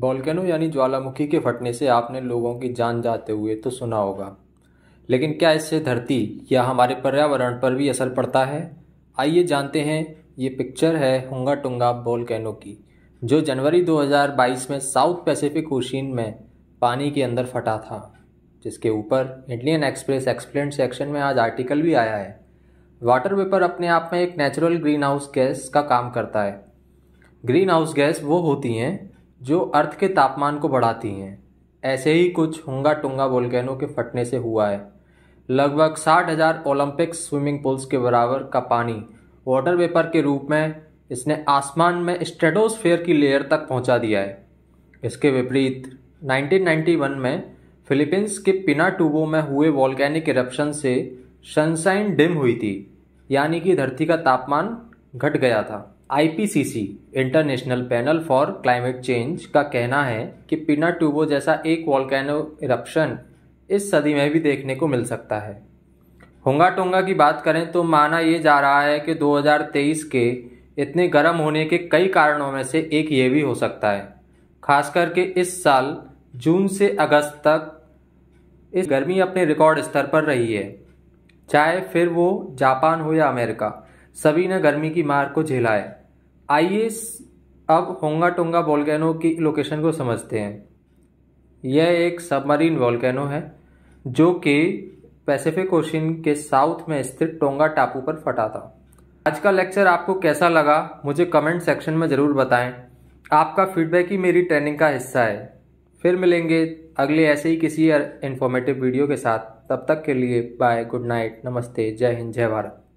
बॉलकैनो यानी ज्वालामुखी के फटने से आपने लोगों की जान जाते हुए तो सुना होगा लेकिन क्या इससे धरती या हमारे पर्यावरण पर भी असर पड़ता है आइए जानते हैं ये पिक्चर है हुंगा टुंगा बॉल्केनो की जो जनवरी 2022 में साउथ पैसिफिक ओशीन में पानी के अंदर फटा था जिसके ऊपर इंडियन एक्सप्रेस एक्सप्लेन सेक्शन में आज आर्टिकल भी आया है वाटर वेपर अपने आप में एक नेचुरल ग्रीन हाउस गैस का काम करता है ग्रीन हाउस गैस वो होती हैं जो अर्थ के तापमान को बढ़ाती हैं ऐसे ही कुछ हुंगा टुंगा वोल्केनो के फटने से हुआ है लगभग साठ हज़ार ओलंपिक स्विमिंग पूल्स के बराबर का पानी वाटर वेपर के रूप में इसने आसमान में स्ट्रेटोस्फेयर की लेयर तक पहुंचा दिया है इसके विपरीत 1991 में फिलीपींस के पिना पिनाटूबो में हुए वॉल्केनिक इरप्शन से सनशाइन डिम हुई थी यानी कि धरती का तापमान घट गया था IPCC international panel for climate change का कहना है कि पिना ट्यूबो जैसा एक वॉलकैनो इरप्शन इस सदी में भी देखने को मिल सकता है होंगा टोंगा की बात करें तो माना ये जा रहा है कि 2023 के इतने गर्म होने के कई कारणों में से एक ये भी हो सकता है खास करके इस साल जून से अगस्त तक इस गर्मी अपने रिकॉर्ड स्तर पर रही है चाहे फिर वो जापान हो या अमेरिका सभी ने गर्मी की मार को झेला है आइए अब होंगा टोंगा वॉलकैनो की लोकेशन को समझते हैं यह एक सबमरीन वॉलकैनो है जो कि पैसिफिक ओशन के साउथ में स्थित टोंगा टापू पर फटा था आज का लेक्चर आपको कैसा लगा मुझे कमेंट सेक्शन में ज़रूर बताएं आपका फीडबैक ही मेरी ट्रेनिंग का हिस्सा है फिर मिलेंगे अगले ऐसे ही किसी इन्फॉर्मेटिव वीडियो के साथ तब तक के लिए बाय गुड नाइट नमस्ते जय हिंद जय भारत